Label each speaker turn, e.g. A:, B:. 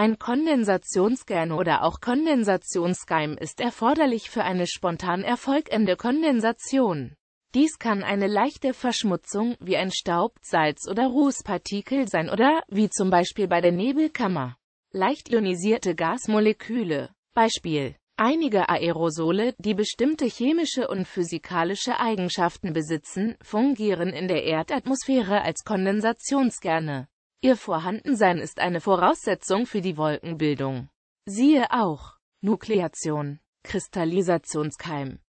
A: Ein Kondensationsgern oder auch Kondensationsgeim ist erforderlich für eine spontan erfolgende Kondensation. Dies kann eine leichte Verschmutzung wie ein Staub, Salz oder Rußpartikel sein oder, wie zum Beispiel bei der Nebelkammer, leicht ionisierte Gasmoleküle. Beispiel Einige Aerosole, die bestimmte chemische und physikalische Eigenschaften besitzen, fungieren in der Erdatmosphäre als Kondensationskerne. Ihr Vorhandensein ist eine Voraussetzung für die Wolkenbildung. Siehe auch Nukleation, Kristallisationskeim